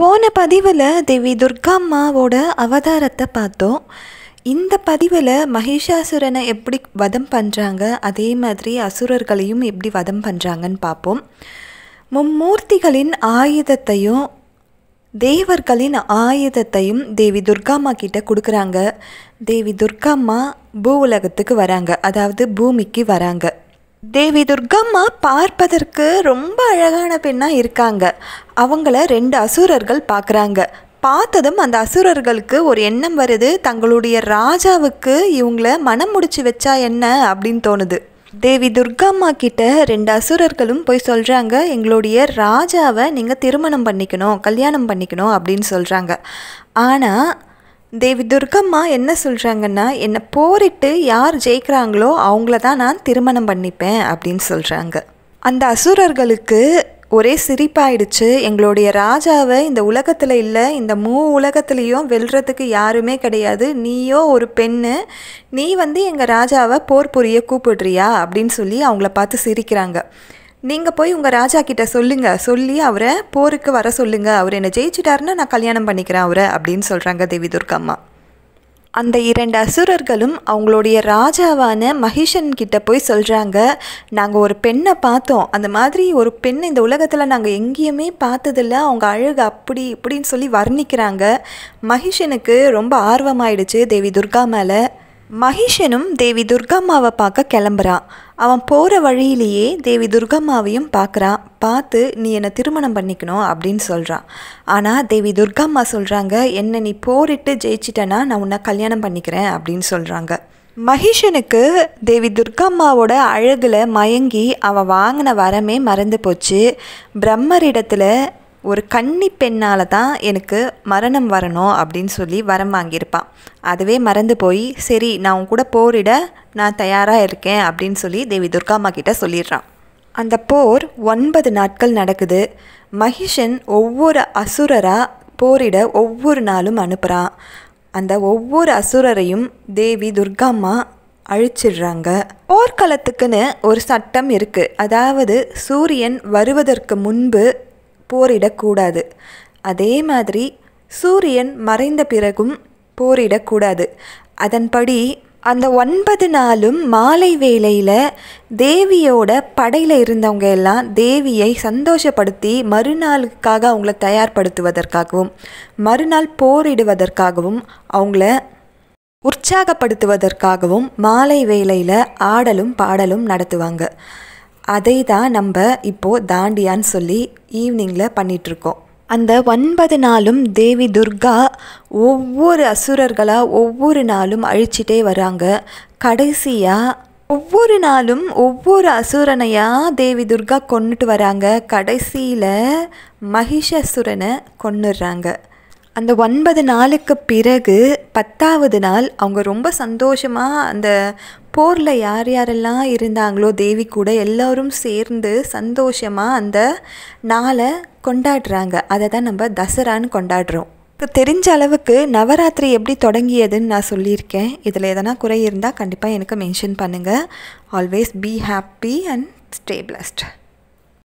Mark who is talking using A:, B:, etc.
A: போன பதிவில் தேவி அம்மாவோட அவதாரத்தை பார்த்தோம் இந்த பதிவில் மகிஷாசுரனை எப்படி வதம் பண்ணுறாங்க அதே மாதிரி அசுரர்களையும் எப்படி வதம் பண்ணுறாங்கன்னு பார்ப்போம் மும்மூர்த்திகளின் ஆயுதத்தையும் தேவர்களின் ஆயுதத்தையும் தேவி துர்காம்மா கிட்ட கொடுக்குறாங்க தேவி துர்காம்மா பூ உலகத்துக்கு வராங்க அதாவது பூமிக்கு வராங்க தேவி துர்க்கம்மா பார்ப்பதற்கு ரொம்ப அழகான பெண்ணாக இருக்காங்க அவங்கள ரெண்டு அசுரர்கள் பார்க்குறாங்க பார்த்ததும் அந்த அசுரர்களுக்கு ஒரு எண்ணம் வருது தங்களுடைய ராஜாவுக்கு இவங்கள மனம் முடிச்சு வச்சா என்ன அப்படின்னு தோணுது தேவி துர்காம்மா கிட்ட ரெண்டு அசுரர்களும் போய் சொல்கிறாங்க எங்களுடைய ராஜாவை நீங்கள் திருமணம் பண்ணிக்கணும் கல்யாணம் பண்ணிக்கணும் அப்படின்னு சொல்கிறாங்க ஆனால் தேவி துர்கம்மா என்ன சொல்கிறாங்கன்னா என்னை போரிட்டு யார் ஜெயிக்கிறாங்களோ அவங்கள தான் நான் திருமணம் பண்ணிப்பேன் அப்படின்னு சொல்கிறாங்க அந்த அசுரர்களுக்கு ஒரே சிரிப்பாயிடுச்சு எங்களுடைய ராஜாவை இந்த உலகத்தில் இல்லை இந்த மூ உலகத்துலேயும் வெல்றதுக்கு யாருமே கிடையாது நீயோ ஒரு பெண்ணு நீ வந்து எங்கள் ராஜாவை போர் புரிய கூப்பிடுறியா அப்படின்னு சொல்லி அவங்கள பார்த்து சிரிக்கிறாங்க நீங்கள் போய் உங்கள் ராஜா கிட்ட சொல்லுங்கள் சொல்லி அவரை போருக்கு வர சொல்லுங்கள் அவர் என்னை ஜெயிச்சிட்டாருன்னா நான் கல்யாணம் பண்ணிக்கிறேன் அவரை அப்படின்னு சொல்கிறாங்க தேவி துர்க்கம்மா அந்த இரண்டு அசுரர்களும் அவங்களுடைய ராஜாவான மகிஷன் கிட்ட போய் சொல்கிறாங்க நாங்கள் ஒரு பெண்ணை பார்த்தோம் அந்த மாதிரி ஒரு பெண் இந்த உலகத்தில் நாங்கள் எங்கேயுமே பார்த்ததில்ல அவங்க அழகு அப்படி இப்படின்னு சொல்லி வர்ணிக்கிறாங்க மகிஷனுக்கு ரொம்ப ஆர்வமாயிடுச்சு தேவி துர்கா மேலே மகிஷனும் தேவி துர்கம்மாவை பார்க்க கிளம்புறான் அவன் போகிற வழியிலேயே தேவி துர்கம்மாவையும் பார்க்குறான் பார்த்து நீ என்னை திருமணம் பண்ணிக்கணும் அப்படின்னு சொல்கிறான் ஆனால் தேவி துர்கம்மா சொல்கிறாங்க என்னை நீ போரிட்டு ஜெயிச்சிட்டனா நான் உன்னை கல்யாணம் பண்ணிக்கிறேன் அப்படின்னு சொல்கிறாங்க மகிஷனுக்கு தேவி துர்கம்மாவோட அழகில் மயங்கி அவன் வாங்கின வரமே மறந்து போச்சு பிரம்மரிடத்தில் ஒரு கன்னி பெண்ணால் தான் எனக்கு மரணம் வரணும் அப்படின்னு சொல்லி வரம் வாங்கியிருப்பான் அதுவே மறந்து போய் சரி நான் உன் கூட போரிட நான் தயாராக இருக்கேன் அப்படின்னு சொல்லி தேவி துர்கா அம்மா கிட்ட சொல்லிடுறான் அந்த போர் ஒன்பது நாட்கள் நடக்குது மகிஷன் ஒவ்வொரு அசுரராக போரிட ஒவ்வொரு நாளும் அனுப்புகிறான் அந்த ஒவ்வொரு அசுரரையும் தேவி துர்கா அம்மா அழிச்சிடுறாங்க போர்க்களத்துக்குன்னு ஒரு சட்டம் இருக்குது அதாவது சூரியன் வருவதற்கு முன்பு போரிடக்கூடாது அதே மாதிரி சூரியன் மறைந்த பிறகும் போரிடக்கூடாது அதன்படி அந்த ஒன்பது நாளும் மாலை வேளையில் தேவியோட படையில் இருந்தவங்க எல்லாம் தேவியை சந்தோஷப்படுத்தி மறுநாளுக்காக அவங்கள தயார்படுத்துவதற்காகவும் மறுநாள் போரிடுவதற்காகவும் அவங்கள உற்சாகப்படுத்துவதற்காகவும் மாலை வேளையில் ஆடலும் பாடலும் நடத்துவாங்க அதை தான் நம்ம இப்போது தாண்டியான்னு சொல்லி ஈவினிங்கில் பண்ணிகிட்ருக்கோம் அந்த ஒன்பது நாளும் தேவி துர்கா ஒவ்வொரு அசுரர்களாக ஒவ்வொரு நாளும் அழிச்சிட்டே வராங்க கடைசியாக ஒவ்வொரு நாளும் ஒவ்வொரு அசுரனையாக தேவி துர்கா கொண்டுட்டு வராங்க கடைசியில் அசுரனை கொண்டுடுறாங்க அந்த ஒன்பது நாளுக்கு பிறகு பத்தாவது நாள் அவங்க ரொம்ப சந்தோஷமாக அந்த போரில் யார் யாரெல்லாம் இருந்தாங்களோ தேவி கூட எல்லோரும் சேர்ந்து சந்தோஷமாக அந்த நாளை கொண்டாடுறாங்க அதை தான் நம்ம தசரான்னு கொண்டாடுறோம் இப்போ தெரிஞ்ச அளவுக்கு நவராத்திரி எப்படி தொடங்கியதுன்னு நான் சொல்லியிருக்கேன் இதில் எதனா குறை இருந்தால் கண்டிப்பாக எனக்கு மென்ஷன் பண்ணுங்கள் always be happy and stay blessed